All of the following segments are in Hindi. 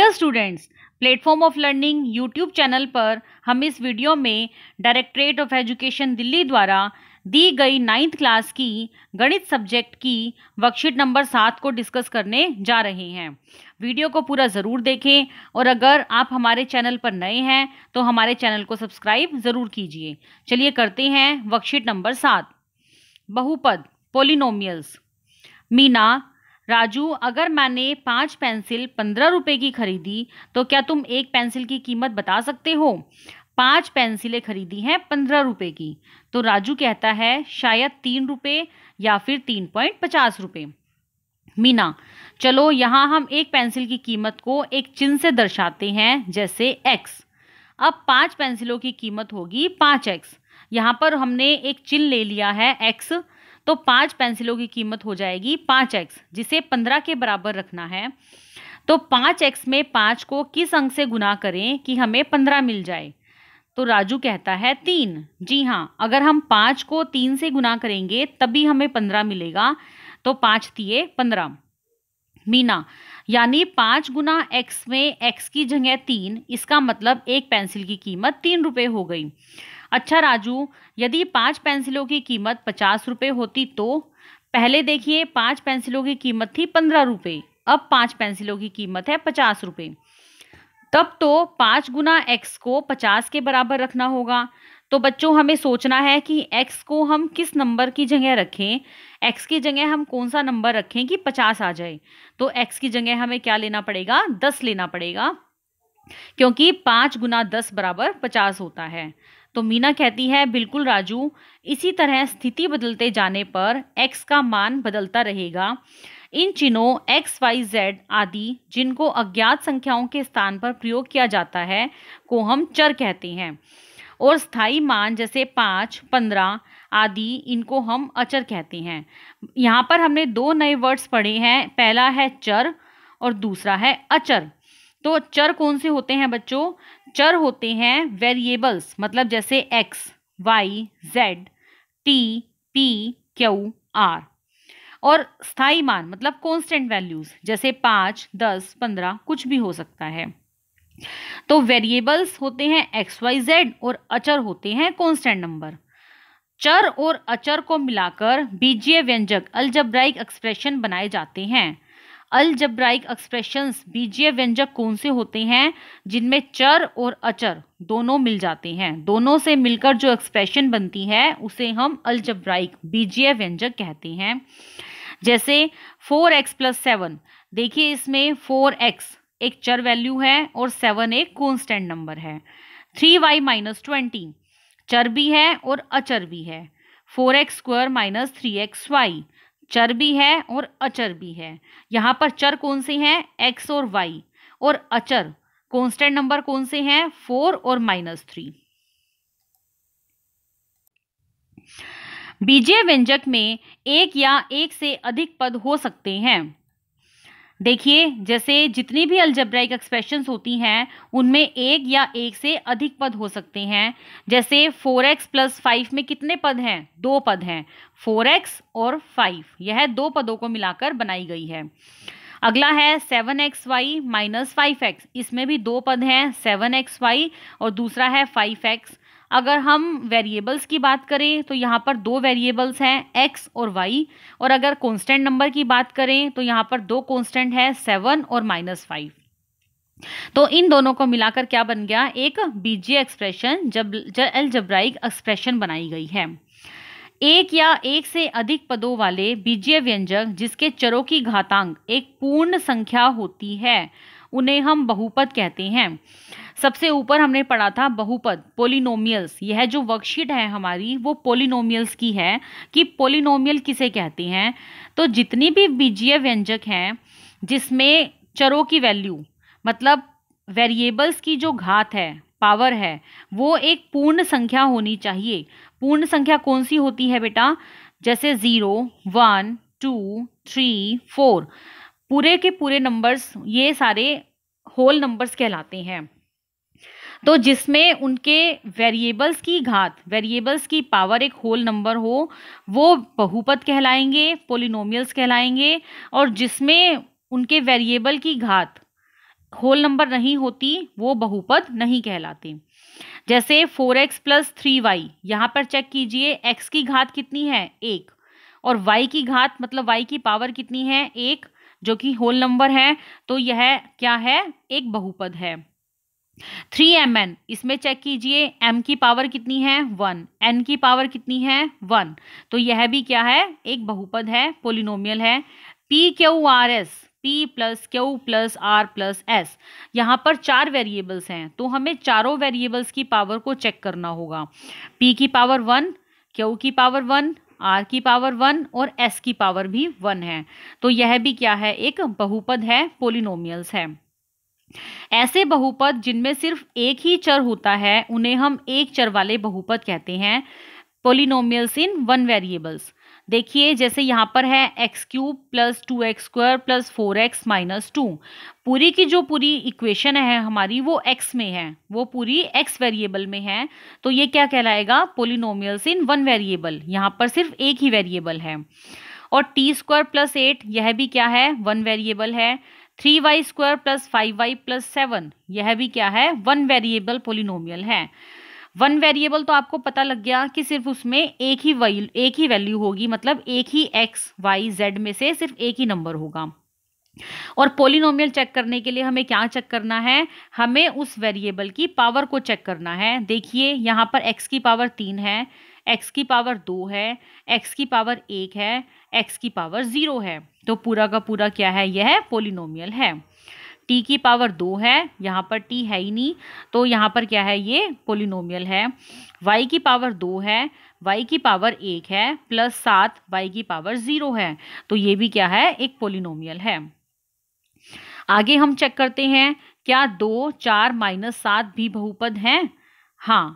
dear students platform of learning YouTube channel पर हम इस वीडियो में डायरेक्टरेट ऑफ एजुकेशन दिल्ली द्वारा दी गई नाइन्थ क्लास की गणित सब्जेक्ट की वर्कशीट नंबर सात को डिस्कस करने जा रहे हैं वीडियो को पूरा ज़रूर देखें और अगर आप हमारे चैनल पर नए हैं तो हमारे चैनल को सब्सक्राइब ज़रूर कीजिए चलिए करते हैं वर्कशीट नंबर सात बहुपद पोलिनोमियल्स मीना राजू अगर मैंने पाँच पेंसिल पंद्रह रुपये की खरीदी तो क्या तुम एक पेंसिल की कीमत बता सकते हो पाँच पेंसिलें खरीदी हैं पंद्रह रुपये की तो राजू कहता है शायद तीन रुपये या फिर तीन पॉइंट पचास रुपये मीना चलो यहाँ हम एक पेंसिल की कीमत को एक चिन्ह से दर्शाते हैं जैसे एक्स अब पाँच पेंसिलों की कीमत होगी पाँच एक्स यहाँ पर हमने एक चिन्ह ले लिया है एक्स तो पांच पेंसिलों की कीमत हो जाएगी पांच एक्स जिसे पंद्रह के बराबर रखना है तो पांच एक्स में पांच को किस अंक से गुना करें कि हमें पंद्रह मिल जाए तो राजू कहता है तीन जी हाँ अगर हम पांच को तीन से गुना करेंगे तभी हमें पंद्रह मिलेगा तो पांच दिए पंद्रह मीना यानी पांच गुना एक्स में एक्स की जगह तीन इसका मतलब एक पेंसिल की कीमत तीन रुपए हो गई अच्छा राजू यदि पांच पेंसिलों की कीमत पचास रुपये होती तो पहले देखिए पांच पेंसिलों की कीमत थी पंद्रह रुपये अब पांच पेंसिलों की कीमत है पचास रुपये तब तो पाँच गुना एक्स को पचास के बराबर रखना होगा तो बच्चों हमें सोचना है कि एक्स को हम किस नंबर की जगह रखें एक्स की जगह हम कौन सा नंबर रखें कि पचास आ जाए तो एक्स की जगह हमें क्या लेना पड़ेगा दस लेना पड़ेगा क्योंकि पाँच गुना दस बराबर पचास होता है तो मीना कहती है बिल्कुल राजू इसी तरह स्थिति बदलते जाने पर एक्स का मान बदलता रहेगा इन चिन्हों एक्स वाई जेड आदि जिनको अज्ञात संख्याओं के स्थान पर प्रयोग किया जाता है को हम चर कहते हैं और स्थाई मान जैसे पाँच पंद्रह आदि इनको हम अचर कहते हैं यहाँ पर हमने दो नए वर्ड्स पढ़े हैं पहला है चर और दूसरा है अचर तो चर कौन से होते हैं बच्चों चर होते हैं वेरिएबल्स मतलब जैसे X Y Z T P Q R और स्थाई मान मतलब कॉन्स्टेंट वैल्यूज जैसे पाँच दस पंद्रह कुछ भी हो सकता है तो वेरिएबल्स होते हैं एक्स वाई जेड और अचर होते हैं कॉन्स्टेंट नंबर चर और अचर को मिलाकर बीजीय व्यंजक अल्जब्राइक एक्सप्रेशन बनाए जाते हैं अलजब्राइक एक्सप्रेशंस बीजीय व्यंजक कौन से होते हैं जिनमें चर और अचर दोनों मिल जाते हैं दोनों से मिलकर जो एक्सप्रेशन बनती है उसे हम अलजब्राइक बीजीय व्यंजक कहते हैं जैसे फोर एक्स प्लस सेवन देखिए इसमें फोर एक्स एक चर वैल्यू है और सेवन एक कॉन्स्टेंट नंबर है थ्री वाई माइनस ट्वेंटी चर भी है और अचर भी है four X square minus three X Y चर भी है और अचर भी है यहाँ पर चर कौन से हैं एक्स और वाई और अचर कॉन्स्टेंट नंबर कौन से हैं फोर और माइनस थ्री बीजे व्यंजक में एक या एक से अधिक पद हो सकते हैं देखिए जैसे जितनी भी अल्जब्राइक एक्सप्रेशंस होती हैं उनमें एक या एक से अधिक पद हो सकते हैं जैसे फोर एक्स प्लस फाइव में कितने पद हैं दो पद हैं फोर एक्स और फाइव यह दो पदों को मिलाकर बनाई गई है अगला है seven X Y minus five X इसमें भी दो पद हैं सेवन एक्स वाई और दूसरा है फाइव एक्स अगर हम वेरिएबल्स की बात करें तो यहाँ पर दो वेरिएबल्स हैं x और y और अगर कॉन्स्टेंट नंबर की बात करें तो यहाँ पर दो कॉन्स्टेंट है सेवन और माइनस फाइव तो इन दोनों को मिलाकर क्या बन गया एक बीजीय एक्सप्रेशन जब जबराइक एक्सप्रेशन बनाई गई है एक या एक से अधिक पदों वाले बीजीय व्यंजक जिसके चरों की घातांक एक पूर्ण संख्या होती है उन्हें हम बहुपद कहते हैं सबसे ऊपर हमने पढ़ा था बहुपद पोलिनोमियल्स यह जो वर्कशीट है हमारी वो पोलिनोमियल्स की है कि पोलिनोमियल किसे कहते हैं तो जितनी भी बीजीय व्यंजक हैं जिसमें चरों की वैल्यू मतलब वेरिएबल्स की जो घात है पावर है वो एक पूर्ण संख्या होनी चाहिए पूर्ण संख्या कौन सी होती है बेटा जैसे zero one two three four पूरे के पूरे नंबर्स ये सारे होल नंबर्स कहलाते हैं तो जिसमें उनके वेरिएबल्स की घात वेरिएबल्स की पावर एक होल नंबर हो वो बहुपद कहलाएंगे पोलिनोमियल्स कहलाएंगे और जिसमें उनके वेरिएबल की घात होल नंबर नहीं होती वो बहुपद नहीं कहलाते जैसे four X plus three Y यहाँ पर चेक कीजिए एक्स की घात कितनी है एक और वाई की घात मतलब वाई की पावर कितनी है एक जो कि होल नंबर है तो यह क्या है एक बहुपद है थ्री एम एन इसमें चेक कीजिए एम की पावर कितनी है वन एन की पावर कितनी है वन तो यह भी क्या है एक बहुपद है पोलिनोमियल है P Q R S P plus Q plus R plus S यहाँ पर चार वेरिएबल्स हैं तो हमें चारों वेरिएबल्स की पावर को चेक करना होगा पी की पावर वन क्यू की पावर वन आर की पावर वन और एस की पावर भी वन है तो यह भी क्या है एक बहुपद है पोलिनोमियल्स है ऐसे बहुपद जिनमें सिर्फ एक ही चर होता है उन्हें हम एक चर वाले बहुपद कहते हैं पोलिनोमियल्स इन वन वेरिएबल्स देखिए जैसे यहाँ पर है X cube plus two X square plus four X minus two पूरी की जो पूरी इक्वेशन है हमारी वो एक्स में है वो पूरी एक्स वेरिएबल में है तो ये क्या कहलाएगा पोलिनोमियल्स इन वन वेरिएबल यहाँ पर सिर्फ एक ही वेरिएबल है और टी स्क्वायर प्लस एट यह भी क्या है वन वेरिएबल है three Y square plus five Y plus seven यह भी क्या है वन वेरिएबल पोलिनोमियल है वन वेरिएबल तो आपको पता लग गया कि सिर्फ उसमें एक ही वैल्यू एक ही वैल्यू होगी मतलब एक ही एक्स वाई जेड में से सिर्फ एक ही नंबर होगा और पोलिनोमियल चेक करने के लिए हमें क्या चेक करना है हमें उस वेरिएबल की पावर को चेक करना है देखिए यहाँ पर एक्स की पावर तीन है एक्स की पावर दो है एक्स की पावर एक है एक्स की पावर ज़ीरो है तो पूरा का पूरा क्या है यह पोलिनोमियल है टी की पावर दो है यहाँ पर टी है ही नहीं तो यहाँ पर क्या है ये पोलिनोमियल है वाई की पावर दो है वाई की पावर एक है प्लस सात वाई की पावर ज़ीरो है तो ये भी क्या है एक पोलिनोमियल है आगे हम चेक करते हैं क्या दो चार माइनस सात भी बहुपद हैं हाँ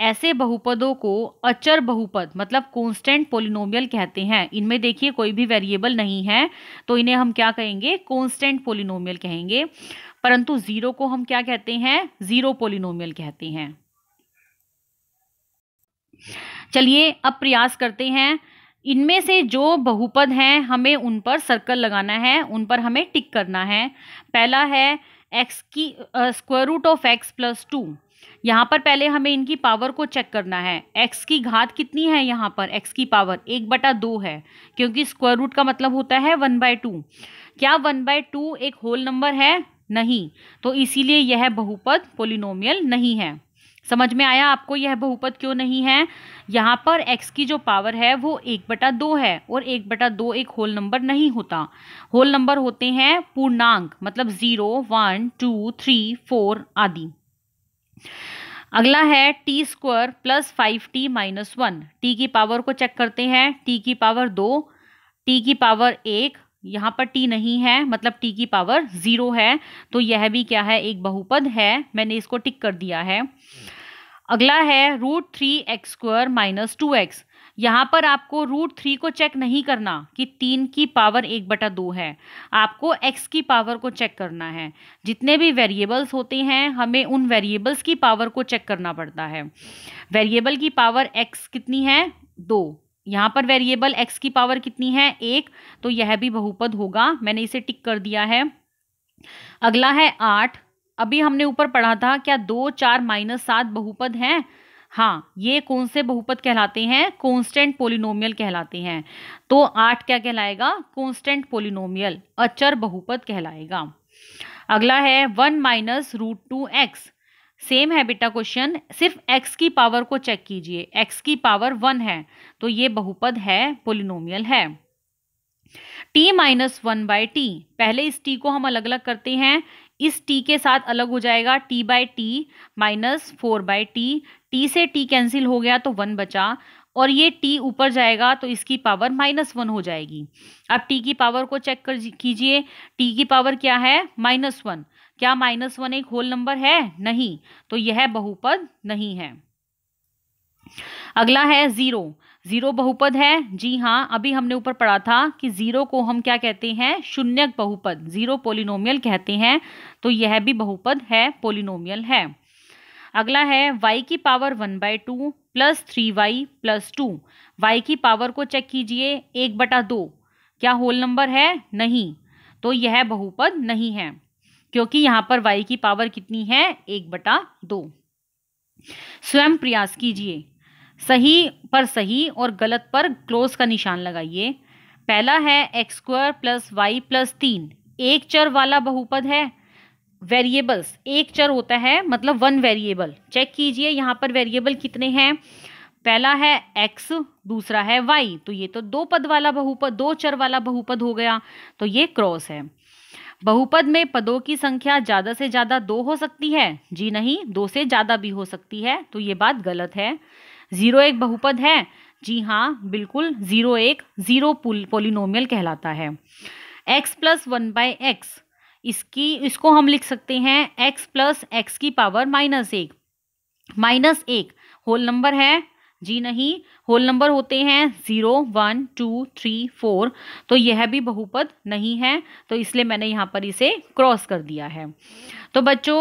ऐसे बहुपदों को अचर बहुपद मतलब कॉन्स्टेंट पोलिनोमियल कहते हैं इनमें देखिए कोई भी वेरिएबल नहीं है तो इन्हें हम क्या कहेंगे कॉन्स्टेंट पोलिनोमियल कहेंगे परंतु जीरो को हम क्या कहते हैं जीरो पोलिनोमियल कहते हैं चलिए अब प्रयास करते हैं इनमें से जो बहुपद हैं हमें उन पर सर्कल लगाना है उन पर हमें टिक करना है पहला है एक्स की square root of X plus two यहाँ पर पहले हमें इनकी पावर को चेक करना है x की घात कितनी है यहाँ पर x की पावर एक बटा दो है क्योंकि स्क्वायर रूट का मतलब होता है वन बाय टू क्या वन बाय टू एक होल नंबर है नहीं तो इसीलिए यह बहुपद पोलिनोमियल नहीं है समझ में आया आपको यह बहुपद क्यों नहीं है यहाँ पर x की जो पावर है वो एक बटा दो है और एक बटा दो एक होल नंबर नहीं होता होल नंबर होते हैं पूर्णांक मतलब zero one two three four आदि अगला है T square plus five T minus one T की पावर को चेक करते हैं टी की पावर दो टी की पावर एक यहाँ पर टी नहीं है मतलब टी की पावर ज़ीरो है तो यह भी क्या है एक बहुपद है मैंने इसको टिक कर दिया है अगला है root three X square minus two X यहाँ पर आपको रूट थ्री को चेक नहीं करना कि तीन की पावर एक बटा दो है आपको एक्स की पावर को चेक करना है जितने भी वेरिएबल्स होते हैं हमें उन वेरिएबल्स की पावर को चेक करना पड़ता है वेरिएबल की पावर एक्स कितनी है दो यहाँ पर वेरिएबल एक्स की पावर कितनी है एक तो यह भी बहुपद होगा मैंने इसे टिक कर दिया है अगला है आठ अभी हमने ऊपर पढ़ा था क्या दो चार माइनस सात बहुपद हैं हाँ ये कौन से बहुपद कहलाते हैं कॉन्स्टेंट पोलिनोमियल कहलाते हैं तो आठ क्या कहलाएगा कॉन्स्टेंट पोलिनोमियल अचर बहुपद कहलाएगा अगला है one minus root two X same है बेटा क्वेश्चन सिर्फ x की पावर को चेक कीजिए x की पावर वन है तो ये बहुपद है पोलिनोमियल है t minus one by T पहले इस t को हम अलग अलग करते हैं इस टी के साथ अलग हो जाएगा T by T minus four by T T से टी कैंसिल हो गया तो वन बचा और ये टी ऊपर जाएगा तो इसकी पावर माइनस वन हो जाएगी अब टी की पावर को चेक कर कीजिए टी की पावर क्या है माइनस वन क्या माइनस वन एक होल नंबर है नहीं तो यह बहुपद नहीं है अगला है ज़ीरो जीरो बहुपद है जी हाँ अभी हमने ऊपर पढ़ा था कि जीरो को हम क्या कहते हैं शून्यक बहुपद जीरो पोलिनोमियल कहते हैं तो यह भी बहुपद है पोलिनोमियल है अगला है y की power one by two plus three Y plus two Y की पावर को चेक कीजिए एक बटा दो क्या होल नंबर है नहीं तो यह बहुपद नहीं है क्योंकि यहाँ पर y की पावर कितनी है एक बटा दो स्वयं प्रयास कीजिए सही पर सही और गलत पर क्लोज का निशान लगाइए पहला है X square plus Y plus तीन एक चर वाला बहुपद है वेरिएबल्स एक चर होता है मतलब वन वेरिएबल चेक कीजिए यहाँ पर वेरिएबल कितने हैं पहला है एक्स दूसरा है वाई तो ये तो दो पद वाला बहुपद दो चर वाला बहुपद हो गया तो ये क्रॉस है बहुपद में पदों की संख्या ज़्यादा से ज़्यादा दो हो सकती है जी नहीं दो से ज़्यादा भी हो सकती है तो ये बात गलत है ज़ीरो एक बहुपद है जी हाँ बिल्कुल ज़ीरो एक ज़ीरो पोलिनोमियल कहलाता है X plus one by X इसकी इसको हम लिख सकते हैं एक्स प्लस एक्स की पावर माइनस एक माइनस एक होल नंबर है जी नहीं होल नंबर होते हैं zero one two three four तो यह भी बहुपद नहीं है तो इसलिए मैंने यहाँ पर इसे क्रॉस कर दिया है तो बच्चों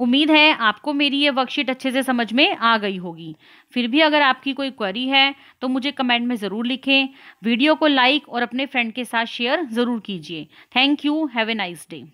उम्मीद है आपको मेरी ये वर्कशीट अच्छे से समझ में आ गई होगी फिर भी अगर आपकी कोई क्वेरी है तो मुझे कमेंट में ज़रूर लिखें वीडियो को लाइक और अपने फ्रेंड के साथ शेयर ज़रूर कीजिए thank you have a nice day